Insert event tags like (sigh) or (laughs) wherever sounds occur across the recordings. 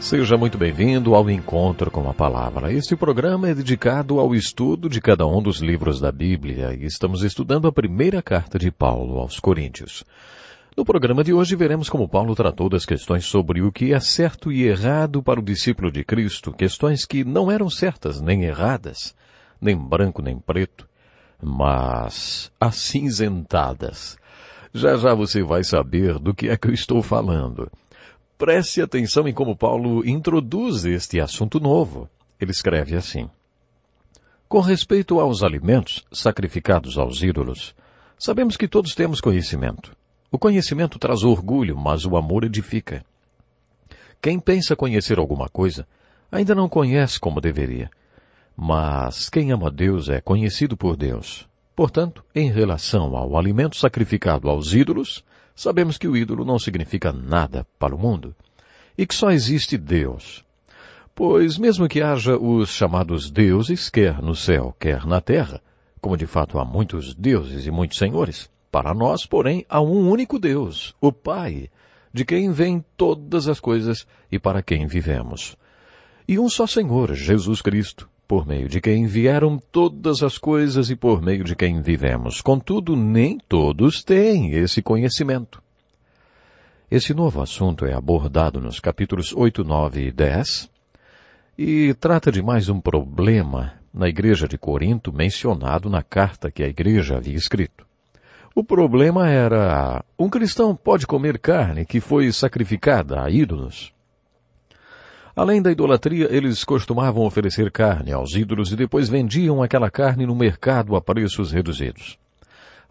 Seja muito bem-vindo ao Encontro com a Palavra. Este programa é dedicado ao estudo de cada um dos livros da Bíblia e estamos estudando a primeira carta de Paulo aos Coríntios. No programa de hoje veremos como Paulo tratou das questões sobre o que é certo e errado para o discípulo de Cristo, questões que não eram certas nem erradas, nem branco nem preto, mas acinzentadas. Já já você vai saber do que é que eu estou falando. Preste atenção em como Paulo introduz este assunto novo. Ele escreve assim: Com respeito aos alimentos sacrificados aos ídolos, sabemos que todos temos conhecimento. O conhecimento traz orgulho, mas o amor edifica. Quem pensa conhecer alguma coisa, ainda não conhece como deveria. Mas quem ama Deus é conhecido por Deus. Portanto, em relação ao alimento sacrificado aos ídolos, Sabemos que o ídolo não significa nada para o mundo e que só existe Deus. Pois, mesmo que haja os chamados deuses, quer no céu, quer na terra, como de fato há muitos deuses e muitos senhores, para nós, porém, há um único Deus, o Pai, de quem vêm todas as coisas e para quem vivemos. E um só Senhor, Jesus Cristo, por meio de quem vieram todas as coisas e por meio de quem vivemos. Contudo, nem todos têm esse conhecimento. Esse novo assunto é abordado nos capítulos 8, 9 e 10 e trata de mais um problema na igreja de Corinto mencionado na carta que a igreja havia escrito. O problema era: ah, um cristão pode comer carne que foi sacrificada a ídolos? Além da idolatria, eles costumavam oferecer carne aos ídolos e depois vendiam aquela carne no mercado a preços reduzidos.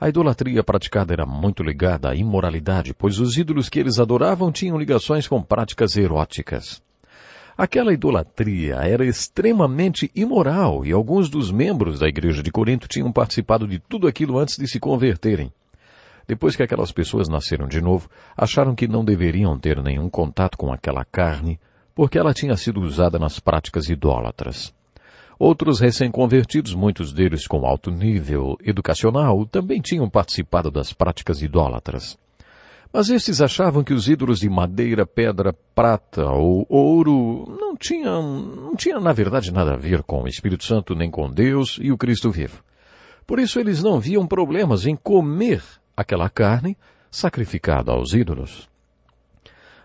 A idolatria praticada era muito ligada à imoralidade, pois os ídolos que eles adoravam tinham ligações com práticas eróticas. Aquela idolatria era extremamente imoral e alguns dos membros da igreja de Corinto tinham participado de tudo aquilo antes de se converterem. Depois que aquelas pessoas nasceram de novo, acharam que não deveriam ter nenhum contato com aquela carne, porque ela tinha sido usada nas práticas idólatras. Outros recém-convertidos, muitos deles com alto nível educacional, também tinham participado das práticas idólatras. Mas estes achavam que os ídolos de madeira, pedra, prata ou ouro não tinham, não tinham na verdade nada a ver com o Espírito Santo nem com Deus e o Cristo vivo. Por isso eles não viam problemas em comer aquela carne sacrificada aos ídolos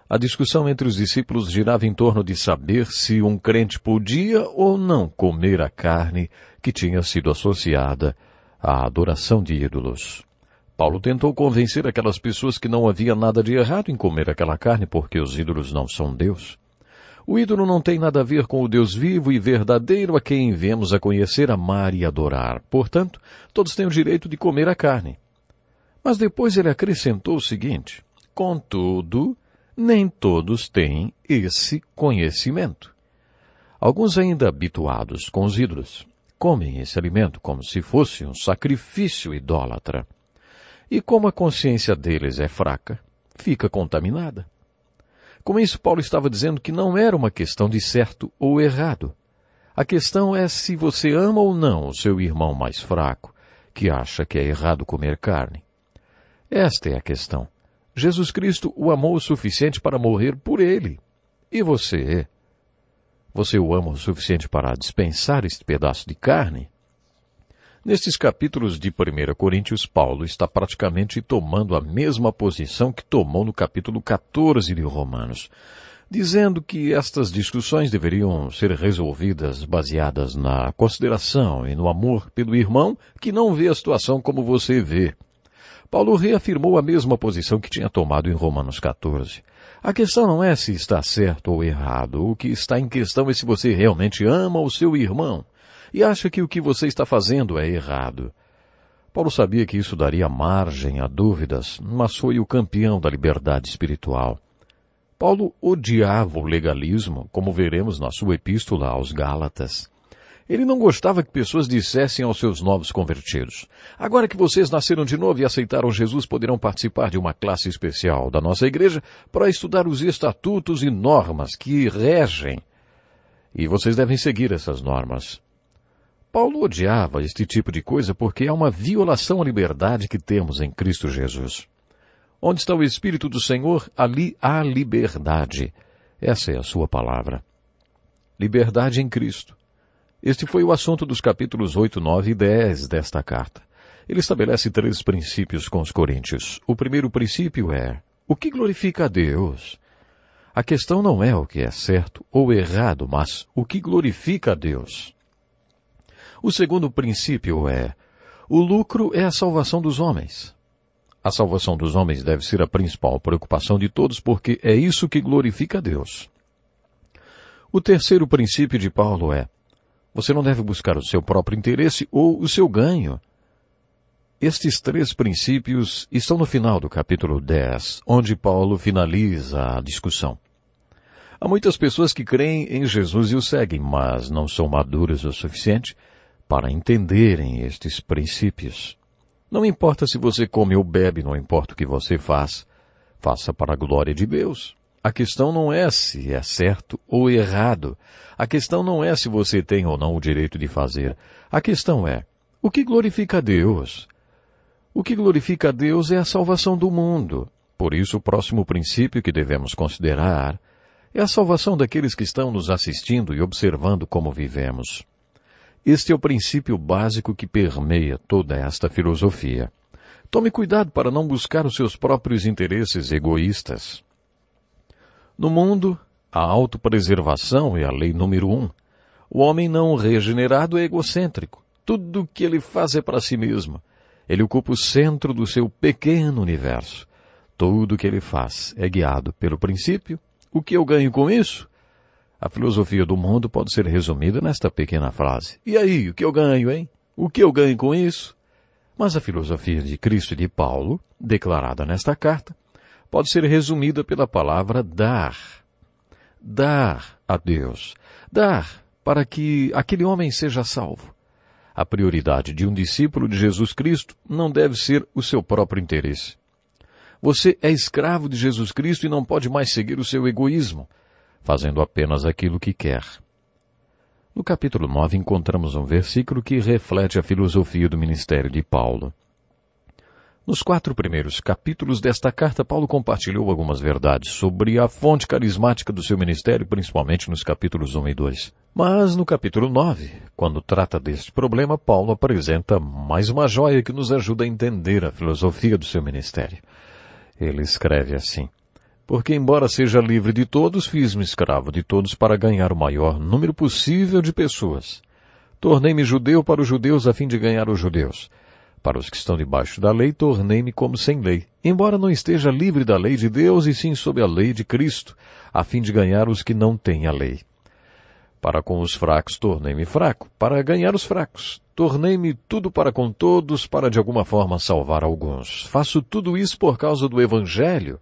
a discussão entre os discípulos girava em torno de saber se um crente podia ou não comer a carne que tinha sido associada à adoração de ídolos. Paulo tentou convencer aquelas pessoas que não havia nada de errado em comer aquela carne porque os ídolos não são Deus. O ídolo não tem nada a ver com o Deus vivo e verdadeiro a quem vemos a conhecer, amar e adorar. Portanto, todos têm o direito de comer a carne. Mas depois ele acrescentou o seguinte: Contudo, nem todos têm esse conhecimento. Alguns ainda habituados com os ídolos, comem esse alimento como se fosse um sacrifício idólatra. E como a consciência deles é fraca, fica contaminada. Com isso, Paulo estava dizendo que não era uma questão de certo ou errado. A questão é se você ama ou não o seu irmão mais fraco, que acha que é errado comer carne. Esta é a questão. Jesus Cristo o amou o suficiente para morrer por ele. E você? Você o ama o suficiente para dispensar este pedaço de carne? Nestes capítulos de 1 Coríntios, Paulo está praticamente tomando a mesma posição que tomou no capítulo 14 de Romanos, dizendo que estas discussões deveriam ser resolvidas baseadas na consideração e no amor pelo irmão que não vê a situação como você vê. Paulo reafirmou a mesma posição que tinha tomado em Romanos 14. A questão não é se está certo ou errado. O que está em questão é se você realmente ama o seu irmão e acha que o que você está fazendo é errado. Paulo sabia que isso daria margem a dúvidas, mas foi o campeão da liberdade espiritual. Paulo odiava o legalismo, como veremos na sua epístola aos Gálatas. Ele não gostava que pessoas dissessem aos seus novos convertidos: Agora que vocês nasceram de novo e aceitaram Jesus, poderão participar de uma classe especial da nossa igreja para estudar os estatutos e normas que regem. E vocês devem seguir essas normas. Paulo odiava este tipo de coisa porque é uma violação à liberdade que temos em Cristo Jesus. Onde está o Espírito do Senhor, ali há liberdade. Essa é a sua palavra. Liberdade em Cristo. Este foi o assunto dos capítulos 8, 9 e 10 desta carta. Ele estabelece três princípios com os coríntios. O primeiro princípio é: o que glorifica a Deus? A questão não é o que é certo ou errado, mas o que glorifica a Deus. O segundo princípio é: o lucro é a salvação dos homens. A salvação dos homens deve ser a principal preocupação de todos, porque é isso que glorifica a Deus. O terceiro princípio de Paulo é: você não deve buscar o seu próprio interesse ou o seu ganho. Estes três princípios estão no final do capítulo 10, onde Paulo finaliza a discussão. Há muitas pessoas que creem em Jesus e o seguem, mas não são maduras o suficiente para entenderem estes princípios. Não importa se você come ou bebe, não importa o que você faz, faça para a glória de Deus. A questão não é se é certo ou errado. A questão não é se você tem ou não o direito de fazer. A questão é, o que glorifica a Deus? O que glorifica a Deus é a salvação do mundo. Por isso, o próximo princípio que devemos considerar é a salvação daqueles que estão nos assistindo e observando como vivemos. Este é o princípio básico que permeia toda esta filosofia. Tome cuidado para não buscar os seus próprios interesses egoístas. No mundo, a autopreservação é a lei número um. O homem não regenerado é egocêntrico. Tudo o que ele faz é para si mesmo. Ele ocupa o centro do seu pequeno universo. Tudo o que ele faz é guiado pelo princípio: o que eu ganho com isso? A filosofia do mundo pode ser resumida nesta pequena frase: E aí, o que eu ganho, hein? O que eu ganho com isso? Mas a filosofia de Cristo e de Paulo, declarada nesta carta, pode ser resumida pela palavra dar. Dar a Deus. Dar para que aquele homem seja salvo. A prioridade de um discípulo de Jesus Cristo não deve ser o seu próprio interesse. Você é escravo de Jesus Cristo e não pode mais seguir o seu egoísmo, fazendo apenas aquilo que quer. No capítulo 9 encontramos um versículo que reflete a filosofia do ministério de Paulo. Nos quatro primeiros capítulos desta carta, Paulo compartilhou algumas verdades sobre a fonte carismática do seu ministério, principalmente nos capítulos 1 e 2. Mas no capítulo 9, quando trata deste problema, Paulo apresenta mais uma joia que nos ajuda a entender a filosofia do seu ministério. Ele escreve assim: Porque, embora seja livre de todos, fiz-me escravo de todos para ganhar o maior número possível de pessoas. Tornei-me judeu para os judeus a fim de ganhar os judeus para os que estão debaixo da lei, tornei-me como sem lei, embora não esteja livre da lei de Deus e sim sob a lei de Cristo, a fim de ganhar os que não têm a lei. Para com os fracos, tornei-me fraco, para ganhar os fracos. Tornei-me tudo para com todos, para de alguma forma salvar alguns. Faço tudo isso por causa do Evangelho,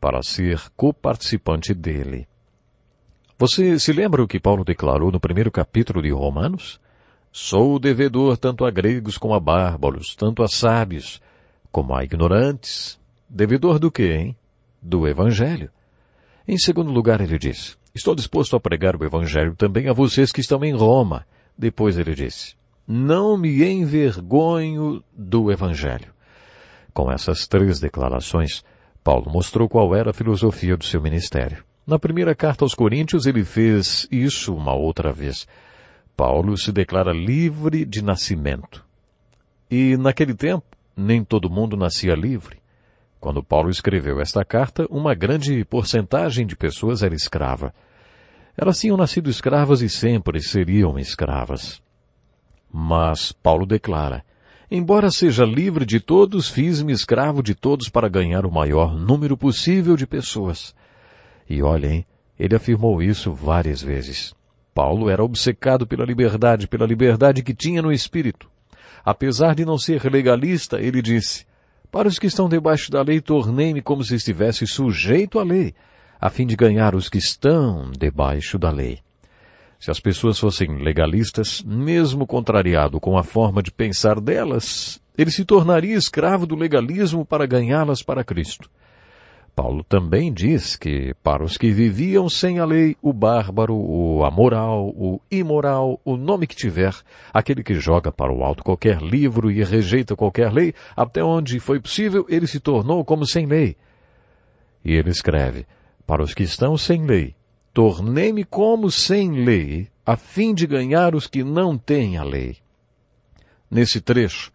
para ser coparticipante dele. Você se lembra o que Paulo declarou no primeiro capítulo de Romanos? Sou o devedor tanto a gregos como a bárbaros, tanto a sábios como a ignorantes. Devedor do quê, hein? Do Evangelho. Em segundo lugar, ele disse, estou disposto a pregar o Evangelho também a vocês que estão em Roma. Depois ele disse, não me envergonho do Evangelho. Com essas três declarações, Paulo mostrou qual era a filosofia do seu ministério. Na primeira carta aos Coríntios, ele fez isso uma outra vez. Paulo se declara livre de nascimento. E naquele tempo, nem todo mundo nascia livre. Quando Paulo escreveu esta carta, uma grande porcentagem de pessoas era escrava. Elas tinham nascido escravas e sempre seriam escravas. Mas Paulo declara: Embora seja livre de todos, fiz-me escravo de todos para ganhar o maior número possível de pessoas. E olhem, ele afirmou isso várias vezes. Paulo era obcecado pela liberdade, pela liberdade que tinha no espírito. Apesar de não ser legalista, ele disse: Para os que estão debaixo da lei, tornei-me como se estivesse sujeito à lei, a fim de ganhar os que estão debaixo da lei. Se as pessoas fossem legalistas, mesmo contrariado com a forma de pensar delas, ele se tornaria escravo do legalismo para ganhá-las para Cristo. Paulo também diz que para os que viviam sem a lei, o bárbaro, o amoral, o imoral, o nome que tiver, aquele que joga para o alto qualquer livro e rejeita qualquer lei, até onde foi possível, ele se tornou como sem lei. E ele escreve, para os que estão sem lei, tornei-me como sem lei, a fim de ganhar os que não têm a lei. Nesse trecho,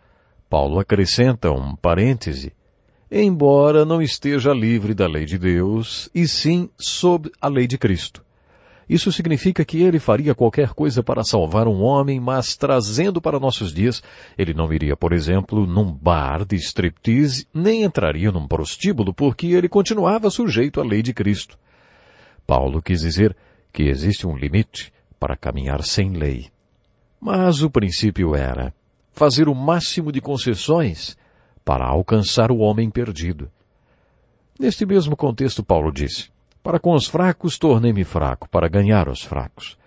Paulo acrescenta um parêntese embora não esteja livre da lei de Deus, e sim sob a lei de Cristo. Isso significa que ele faria qualquer coisa para salvar um homem, mas trazendo para nossos dias, ele não iria, por exemplo, num bar de striptease, nem entraria num prostíbulo, porque ele continuava sujeito à lei de Cristo. Paulo quis dizer que existe um limite para caminhar sem lei. Mas o princípio era fazer o máximo de concessões para alcançar o homem perdido. Neste mesmo contexto, Paulo disse: Para com os fracos tornei-me fraco, para ganhar os fracos.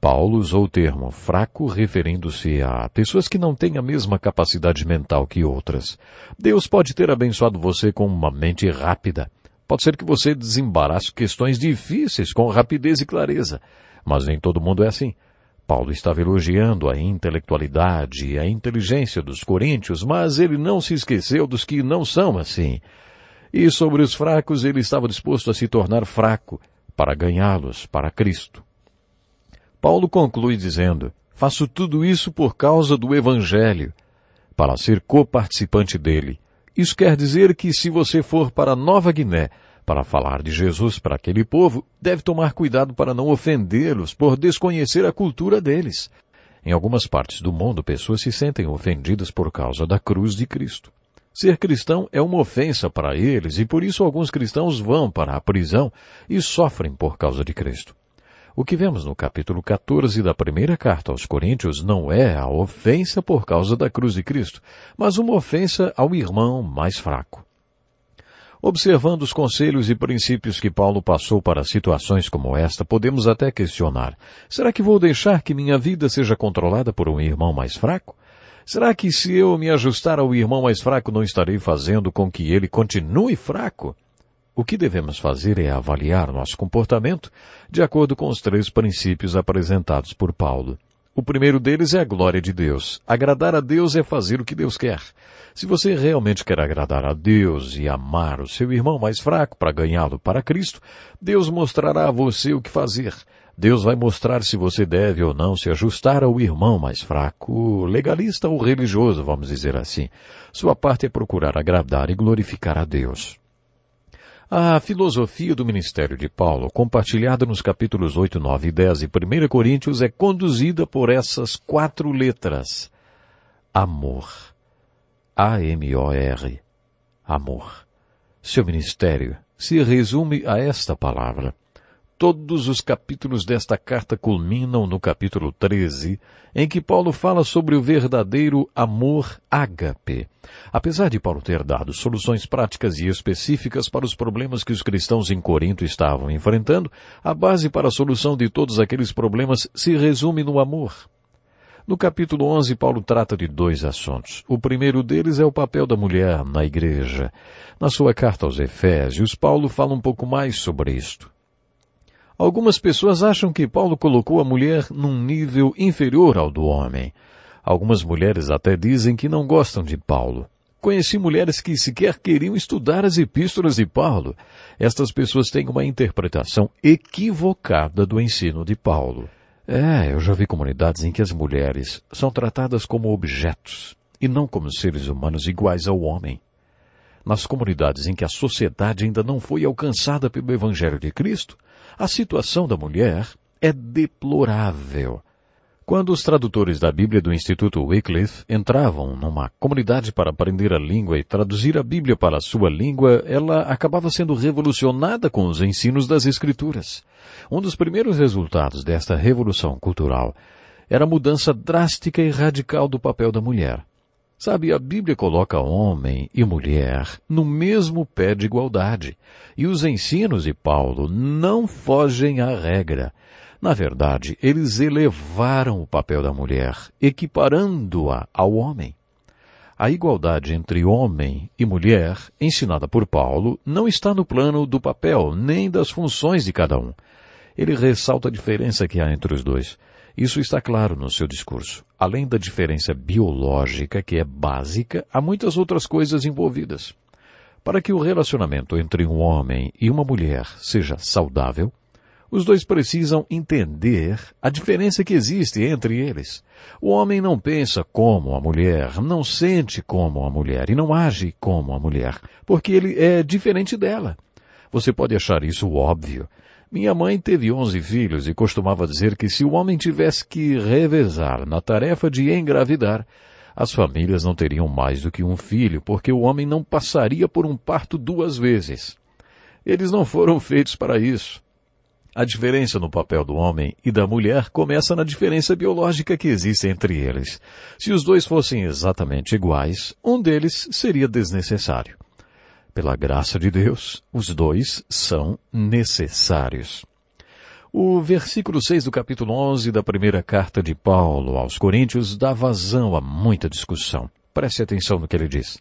Paulo usou o termo fraco referindo-se a pessoas que não têm a mesma capacidade mental que outras. Deus pode ter abençoado você com uma mente rápida. Pode ser que você desembarasse questões difíceis com rapidez e clareza. Mas nem todo mundo é assim. Paulo estava elogiando a intelectualidade e a inteligência dos coríntios, mas ele não se esqueceu dos que não são assim. E sobre os fracos, ele estava disposto a se tornar fraco para ganhá-los para Cristo. Paulo conclui dizendo: Faço tudo isso por causa do Evangelho, para ser coparticipante dele. Isso quer dizer que se você for para Nova Guiné, para falar de Jesus para aquele povo, deve tomar cuidado para não ofendê-los por desconhecer a cultura deles. Em algumas partes do mundo, pessoas se sentem ofendidas por causa da cruz de Cristo. Ser cristão é uma ofensa para eles e por isso alguns cristãos vão para a prisão e sofrem por causa de Cristo. O que vemos no capítulo 14 da primeira carta aos Coríntios não é a ofensa por causa da cruz de Cristo, mas uma ofensa ao irmão mais fraco. Observando os conselhos e princípios que Paulo passou para situações como esta, podemos até questionar: será que vou deixar que minha vida seja controlada por um irmão mais fraco? Será que se eu me ajustar ao irmão mais fraco não estarei fazendo com que ele continue fraco? O que devemos fazer é avaliar nosso comportamento de acordo com os três princípios apresentados por Paulo. O primeiro deles é a glória de Deus. Agradar a Deus é fazer o que Deus quer. Se você realmente quer agradar a Deus e amar o seu irmão mais fraco para ganhá-lo para Cristo, Deus mostrará a você o que fazer. Deus vai mostrar se você deve ou não se ajustar ao irmão mais fraco, legalista ou religioso, vamos dizer assim. Sua parte é procurar agradar e glorificar a Deus. A filosofia do ministério de Paulo, compartilhada nos capítulos 8, 9 e 10 e 1 Coríntios, é conduzida por essas quatro letras. Amor. A-M-O-R. Amor. Seu ministério se resume a esta palavra. Todos os capítulos desta carta culminam no capítulo 13, em que Paulo fala sobre o verdadeiro amor ágape. Apesar de Paulo ter dado soluções práticas e específicas para os problemas que os cristãos em Corinto estavam enfrentando, a base para a solução de todos aqueles problemas se resume no amor. No capítulo 11, Paulo trata de dois assuntos. O primeiro deles é o papel da mulher na igreja. Na sua carta aos Efésios, Paulo fala um pouco mais sobre isto. Algumas pessoas acham que Paulo colocou a mulher num nível inferior ao do homem. Algumas mulheres até dizem que não gostam de Paulo. Conheci mulheres que sequer queriam estudar as epístolas de Paulo. Estas pessoas têm uma interpretação equivocada do ensino de Paulo. É, eu já vi comunidades em que as mulheres são tratadas como objetos e não como seres humanos iguais ao homem. Nas comunidades em que a sociedade ainda não foi alcançada pelo Evangelho de Cristo, a situação da mulher é deplorável. Quando os tradutores da Bíblia do Instituto Wycliffe entravam numa comunidade para aprender a língua e traduzir a Bíblia para a sua língua, ela acabava sendo revolucionada com os ensinos das Escrituras. Um dos primeiros resultados desta revolução cultural era a mudança drástica e radical do papel da mulher. Sabe, a Bíblia coloca homem e mulher no mesmo pé de igualdade, e os ensinos de Paulo não fogem à regra. Na verdade, eles elevaram o papel da mulher, equiparando-a ao homem. A igualdade entre homem e mulher, ensinada por Paulo, não está no plano do papel nem das funções de cada um. Ele ressalta a diferença que há entre os dois. Isso está claro no seu discurso. Além da diferença biológica, que é básica, há muitas outras coisas envolvidas. Para que o relacionamento entre um homem e uma mulher seja saudável, os dois precisam entender a diferença que existe entre eles. O homem não pensa como a mulher, não sente como a mulher e não age como a mulher, porque ele é diferente dela. Você pode achar isso óbvio, minha mãe teve onze filhos e costumava dizer que se o homem tivesse que revezar na tarefa de engravidar, as famílias não teriam mais do que um filho, porque o homem não passaria por um parto duas vezes. Eles não foram feitos para isso. A diferença no papel do homem e da mulher começa na diferença biológica que existe entre eles. Se os dois fossem exatamente iguais, um deles seria desnecessário. Pela graça de Deus, os dois são necessários. O versículo 6 do capítulo 11 da primeira carta de Paulo aos Coríntios dá vazão a muita discussão. Preste atenção no que ele diz.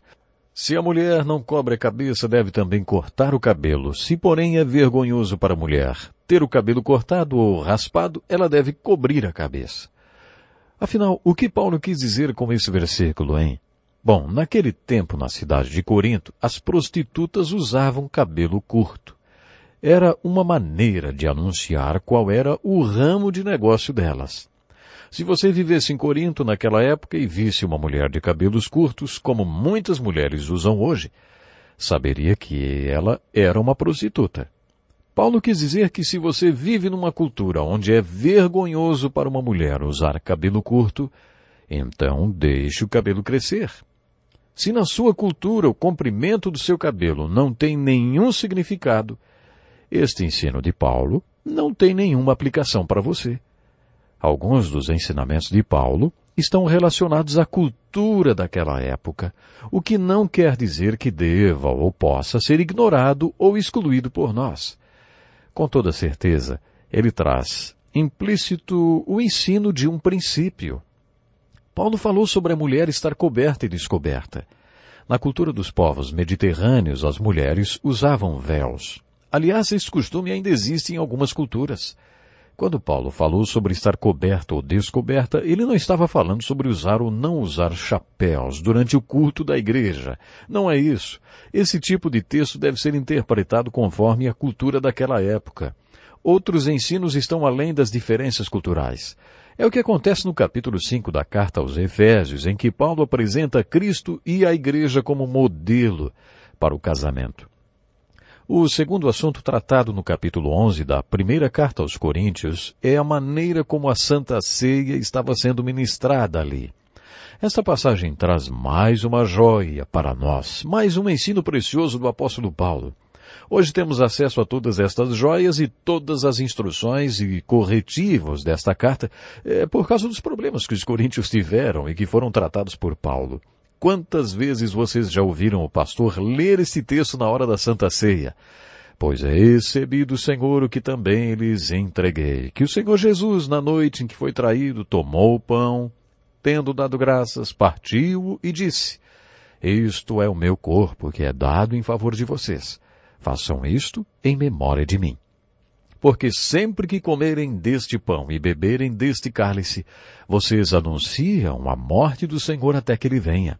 Se a mulher não cobre a cabeça, deve também cortar o cabelo. Se, porém, é vergonhoso para a mulher ter o cabelo cortado ou raspado, ela deve cobrir a cabeça. Afinal, o que Paulo quis dizer com esse versículo, hein? Bom, naquele tempo na cidade de Corinto, as prostitutas usavam cabelo curto. Era uma maneira de anunciar qual era o ramo de negócio delas. Se você vivesse em Corinto naquela época e visse uma mulher de cabelos curtos, como muitas mulheres usam hoje, saberia que ela era uma prostituta. Paulo quis dizer que se você vive numa cultura onde é vergonhoso para uma mulher usar cabelo curto, então deixe o cabelo crescer. Se na sua cultura o comprimento do seu cabelo não tem nenhum significado, este ensino de Paulo não tem nenhuma aplicação para você. Alguns dos ensinamentos de Paulo estão relacionados à cultura daquela época, o que não quer dizer que deva ou possa ser ignorado ou excluído por nós. Com toda certeza, ele traz implícito o ensino de um princípio. Paulo falou sobre a mulher estar coberta e descoberta. Na cultura dos povos mediterrâneos, as mulheres usavam véus. Aliás, esse costume ainda existe em algumas culturas. Quando Paulo falou sobre estar coberta ou descoberta, ele não estava falando sobre usar ou não usar chapéus durante o culto da igreja. Não é isso. Esse tipo de texto deve ser interpretado conforme a cultura daquela época. Outros ensinos estão além das diferenças culturais. É o que acontece no capítulo 5 da carta aos Efésios, em que Paulo apresenta Cristo e a igreja como modelo para o casamento. O segundo assunto tratado no capítulo 11 da primeira carta aos Coríntios é a maneira como a Santa Ceia estava sendo ministrada ali. Esta passagem traz mais uma joia para nós, mais um ensino precioso do apóstolo Paulo. Hoje temos acesso a todas estas joias e todas as instruções e corretivos desta carta é, por causa dos problemas que os coríntios tiveram e que foram tratados por Paulo. Quantas vezes vocês já ouviram o pastor ler este texto na hora da Santa Ceia? Pois é recebi do Senhor o que também lhes entreguei. Que o Senhor Jesus, na noite em que foi traído, tomou o pão, tendo dado graças, partiu-o e disse, Isto é o meu corpo que é dado em favor de vocês. Façam isto em memória de mim. Porque sempre que comerem deste pão e beberem deste cálice, vocês anunciam a morte do Senhor até que ele venha.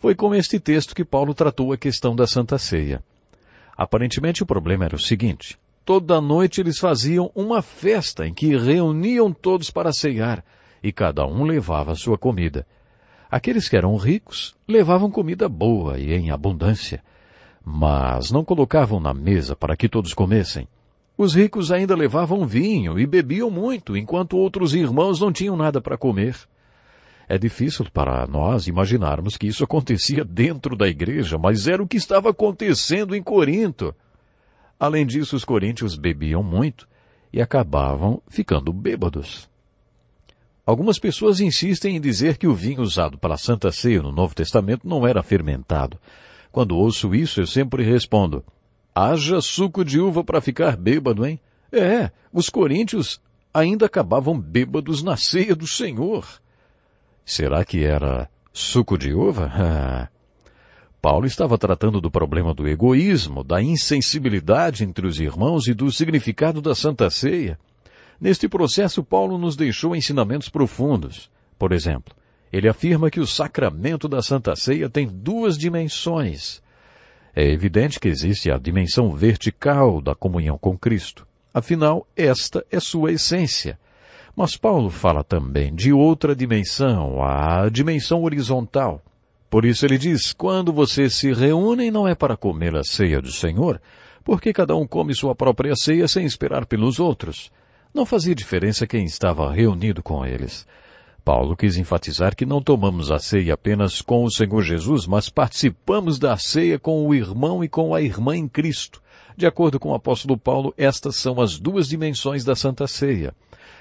Foi com este texto que Paulo tratou a questão da Santa Ceia. Aparentemente o problema era o seguinte: toda noite eles faziam uma festa em que reuniam todos para ceiar, e cada um levava sua comida. Aqueles que eram ricos levavam comida boa e em abundância, mas não colocavam na mesa para que todos comessem. Os ricos ainda levavam vinho e bebiam muito, enquanto outros irmãos não tinham nada para comer. É difícil para nós imaginarmos que isso acontecia dentro da igreja, mas era o que estava acontecendo em Corinto. Além disso, os coríntios bebiam muito e acabavam ficando bêbados. Algumas pessoas insistem em dizer que o vinho usado para a Santa Ceia no Novo Testamento não era fermentado, quando ouço isso, eu sempre respondo: haja suco de uva para ficar bêbado, hein? É, os coríntios ainda acabavam bêbados na ceia do Senhor. Será que era suco de uva? (laughs) Paulo estava tratando do problema do egoísmo, da insensibilidade entre os irmãos e do significado da Santa Ceia. Neste processo, Paulo nos deixou ensinamentos profundos. Por exemplo, ele afirma que o sacramento da Santa Ceia tem duas dimensões. É evidente que existe a dimensão vertical da comunhão com Cristo. Afinal, esta é sua essência. Mas Paulo fala também de outra dimensão, a dimensão horizontal. Por isso ele diz: quando vocês se reúnem, não é para comer a ceia do Senhor, porque cada um come sua própria ceia sem esperar pelos outros. Não fazia diferença quem estava reunido com eles. Paulo quis enfatizar que não tomamos a ceia apenas com o Senhor Jesus, mas participamos da ceia com o irmão e com a irmã em Cristo. De acordo com o apóstolo Paulo, estas são as duas dimensões da Santa Ceia.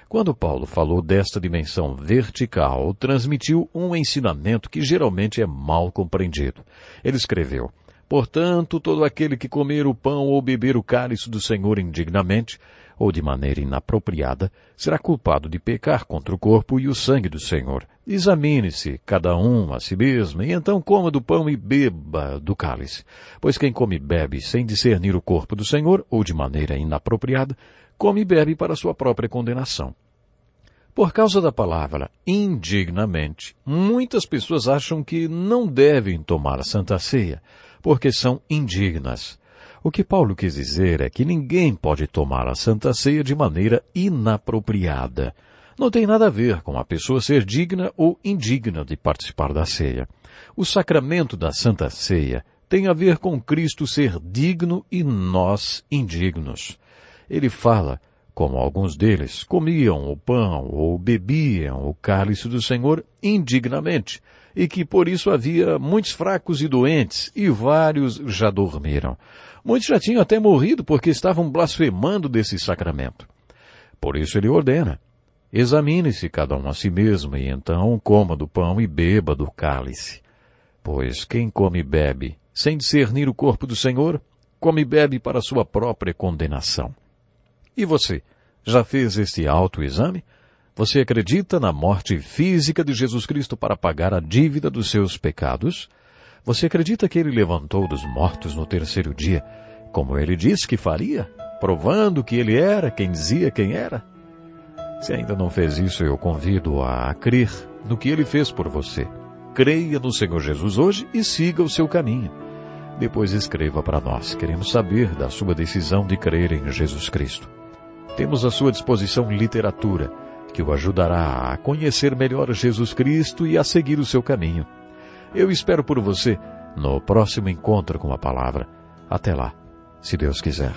Quando Paulo falou desta dimensão vertical, transmitiu um ensinamento que geralmente é mal compreendido. Ele escreveu: Portanto, todo aquele que comer o pão ou beber o cálice do Senhor indignamente ou de maneira inapropriada, será culpado de pecar contra o corpo e o sangue do Senhor. Examine-se, cada um a si mesmo, e então coma do pão e beba do cálice. Pois quem come e bebe sem discernir o corpo do Senhor, ou de maneira inapropriada, come e bebe para sua própria condenação. Por causa da palavra indignamente, muitas pessoas acham que não devem tomar a Santa Ceia, porque são indignas. O que Paulo quis dizer é que ninguém pode tomar a Santa Ceia de maneira inapropriada. Não tem nada a ver com a pessoa ser digna ou indigna de participar da ceia. O sacramento da Santa Ceia tem a ver com Cristo ser digno e nós indignos. Ele fala, como alguns deles comiam o pão ou bebiam o cálice do Senhor indignamente, e que por isso havia muitos fracos e doentes, e vários já dormiram. Muitos já tinham até morrido porque estavam blasfemando desse sacramento. Por isso ele ordena: examine-se cada um a si mesmo, e então coma do pão e beba do cálice. Pois quem come e bebe sem discernir o corpo do Senhor, come e bebe para sua própria condenação. E você, já fez este autoexame? Você acredita na morte física de Jesus Cristo para pagar a dívida dos seus pecados? Você acredita que ele levantou dos mortos no terceiro dia, como ele disse que faria, provando que ele era quem dizia quem era? Se ainda não fez isso, eu convido a crer no que ele fez por você. Creia no Senhor Jesus hoje e siga o seu caminho. Depois escreva para nós. Queremos saber da sua decisão de crer em Jesus Cristo. Temos à sua disposição literatura que o ajudará a conhecer melhor Jesus Cristo e a seguir o seu caminho. Eu espero por você no próximo encontro com a palavra. Até lá, se Deus quiser.